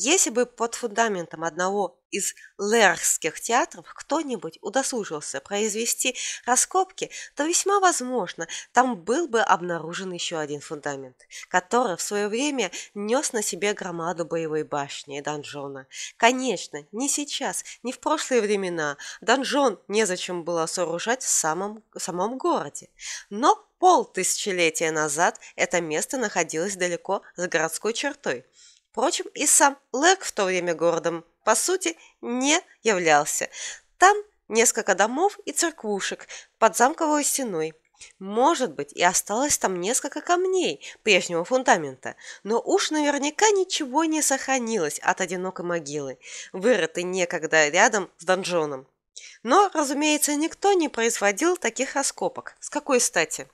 Если бы под фундаментом одного из лерхских театров кто-нибудь удосужился произвести раскопки, то весьма возможно, там был бы обнаружен еще один фундамент, который в свое время нес на себе громаду боевой башни и донжона. Конечно, не сейчас, не в прошлые времена. Донжон незачем было сооружать в самом, в самом городе. Но полтысячелетия назад это место находилось далеко за городской чертой. Впрочем, и сам Лэг в то время городом, по сути, не являлся. Там несколько домов и церквушек под замковой стеной. Может быть, и осталось там несколько камней прежнего фундамента, но уж наверняка ничего не сохранилось от одинокой могилы, вырытой некогда рядом с донжоном. Но, разумеется, никто не производил таких раскопок. С какой стати?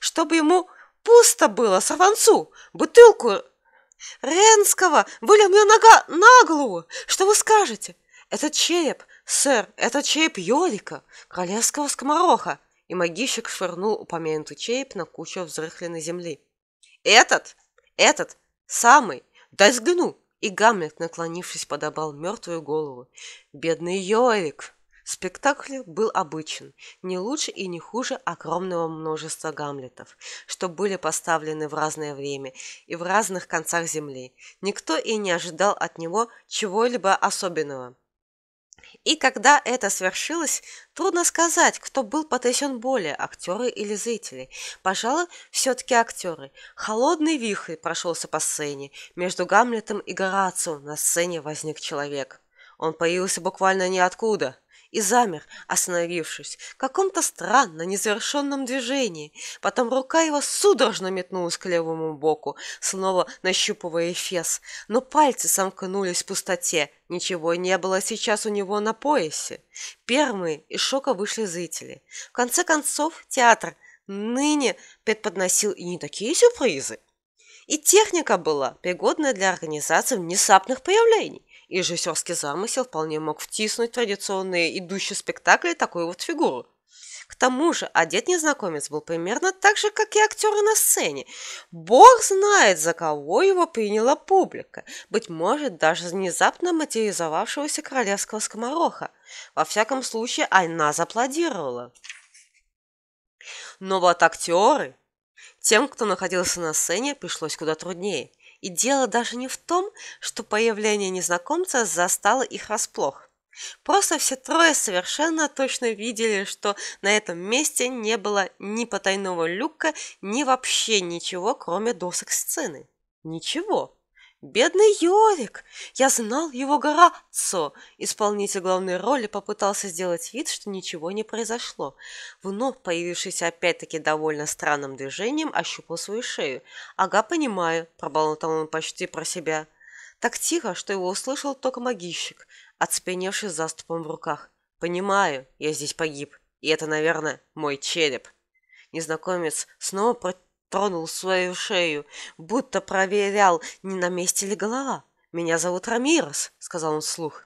Чтобы ему пусто было сорванцу, бутылку Ренского были мне нога на голову! Что вы скажете? Этот череп, сэр, это череп Йолика, королевского скомороха!» И магищик швырнул упомянутый череп на кучу взрыхленной земли. «Этот? Этот? Самый? Дай взгляну!» И Гамлет, наклонившись, подобрал мертвую голову. «Бедный Йолик!» Спектакль был обычен, не лучше и не хуже огромного множества гамлетов, что были поставлены в разное время и в разных концах земли. Никто и не ожидал от него чего-либо особенного. И когда это свершилось, трудно сказать, кто был потрясен более, актеры или зрители. Пожалуй, все-таки актеры. Холодный вихрь прошелся по сцене. Между Гамлетом и Горацио на сцене возник человек. Он появился буквально ниоткуда и замер, остановившись, в каком-то странно незавершенном движении. Потом рука его судорожно метнулась к левому боку, снова нащупывая фес. Но пальцы сомкнулись в пустоте. Ничего не было сейчас у него на поясе. Первые из шока вышли зрители. В конце концов, театр ныне предподносил и не такие сюрпризы. И техника была пригодная для организации внезапных появлений. И режиссерский замысел вполне мог втиснуть в традиционные идущие спектакли такую вот фигуру. К тому же одет незнакомец был примерно так же, как и актеры на сцене. Бог знает, за кого его приняла публика. Быть может, даже внезапно материализовавшегося королевского скомороха. Во всяком случае, она зааплодировала. Но вот актеры... Тем, кто находился на сцене, пришлось куда труднее. И дело даже не в том, что появление незнакомца застало их расплох. Просто все трое совершенно точно видели, что на этом месте не было ни потайного люка, ни вообще ничего, кроме досок сцены. Ничего. Бедный Йорик! Я знал его Горацо! Исполнитель главной роли попытался сделать вид, что ничего не произошло. Вновь появившийся опять-таки довольно странным движением ощупал свою шею. «Ага, понимаю», – проболтал он почти про себя. Так тихо, что его услышал только могильщик, отспеневший заступом в руках. «Понимаю, я здесь погиб, и это, наверное, мой череп». Незнакомец снова протянул тронул свою шею, будто проверял, не на месте ли голова. «Меня зовут Рамирос», — сказал он вслух.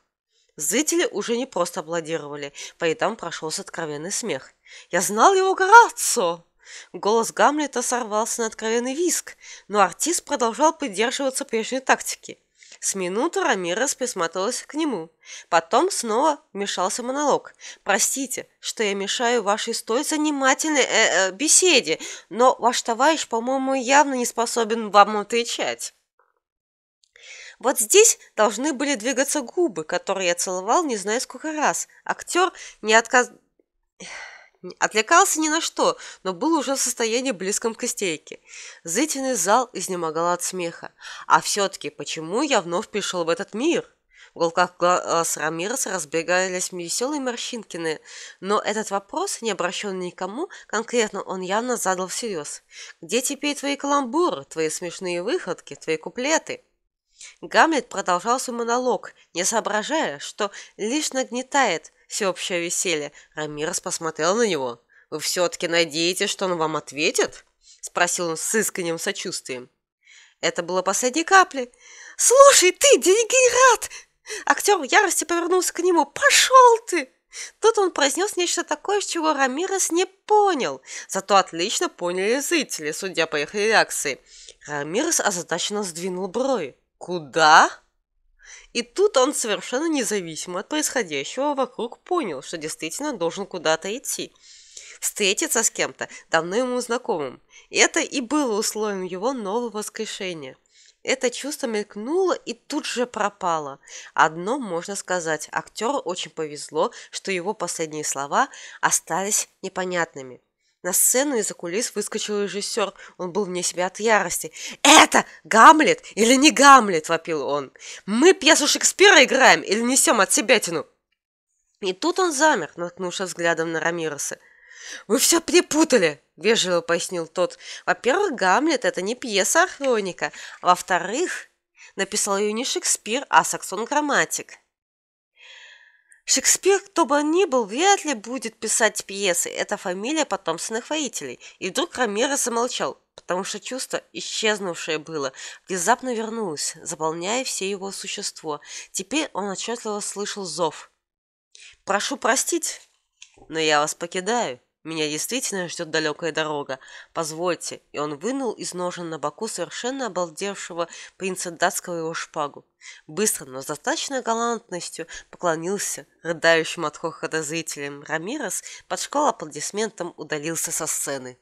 Зрители уже не просто аплодировали, по рядам прошелся откровенный смех. «Я знал его Горацио!» Голос Гамлета сорвался на откровенный виск, но артист продолжал придерживаться прежней тактики. С минуту Рамирес присмотрелась к нему. Потом снова вмешался монолог. «Простите, что я мешаю вашей столь занимательной э -э, беседе, но ваш товарищ, по-моему, явно не способен вам отвечать». Вот здесь должны были двигаться губы, которые я целовал не знаю сколько раз. Актер не отказ... Отвлекался ни на что, но был уже в состоянии близком к истерике. Зрительный зал изнемогал от смеха. А все-таки, почему я вновь пришел в этот мир? В уголках глаз Рамирес разбегались веселые морщинкины, но этот вопрос, не обращенный никому, конкретно он явно задал всерьез. «Где теперь твои каламбуры, твои смешные выходки, твои куплеты?» Гамлет продолжал свой монолог, не соображая, что лишь нагнетает – всеобщее веселье. Рамирес посмотрел на него. «Вы все-таки надеетесь, что он вам ответит?» — спросил он с искренним сочувствием. Это было последней каплей. «Слушай, ты, дегенерат!» Актер в ярости повернулся к нему. «Пошел ты!» Тут он произнес нечто такое, чего Рамирес не понял. Зато отлично поняли зрители, судя по их реакции. Рамирес озадаченно сдвинул брови. «Куда?» И тут он совершенно независимо от происходящего вокруг понял, что действительно должен куда-то идти. Встретиться с кем-то, давно ему знакомым. это и было условием его нового воскрешения. Это чувство мелькнуло и тут же пропало. Одно можно сказать, актеру очень повезло, что его последние слова остались непонятными. На сцену из-за кулис выскочил режиссер. Он был вне себя от ярости. «Это Гамлет или не Гамлет?» – вопил он. «Мы пьесу Шекспира играем или несем от себя себятину?» И тут он замер, наткнувшись взглядом на Рамироса. «Вы все перепутали!» – вежливо пояснил тот. «Во-первых, Гамлет – это не пьеса, а Во-вторых, написал ее не Шекспир, а Саксон Грамматик». Шекспир, кто бы он ни был, вряд ли будет писать пьесы. Это фамилия потомственных воителей. И вдруг Рамира замолчал, потому что чувство, исчезнувшее было, внезапно вернулось, заполняя все его существо. Теперь он отчетливо слышал зов. «Прошу простить, но я вас покидаю». Меня действительно ждет далекая дорога. Позвольте. И он вынул из ножен на боку совершенно обалдевшего принца датского его шпагу. Быстро, но с достаточной галантностью поклонился рыдающим от хохота зрителям. Рамирес под шкал аплодисментом удалился со сцены.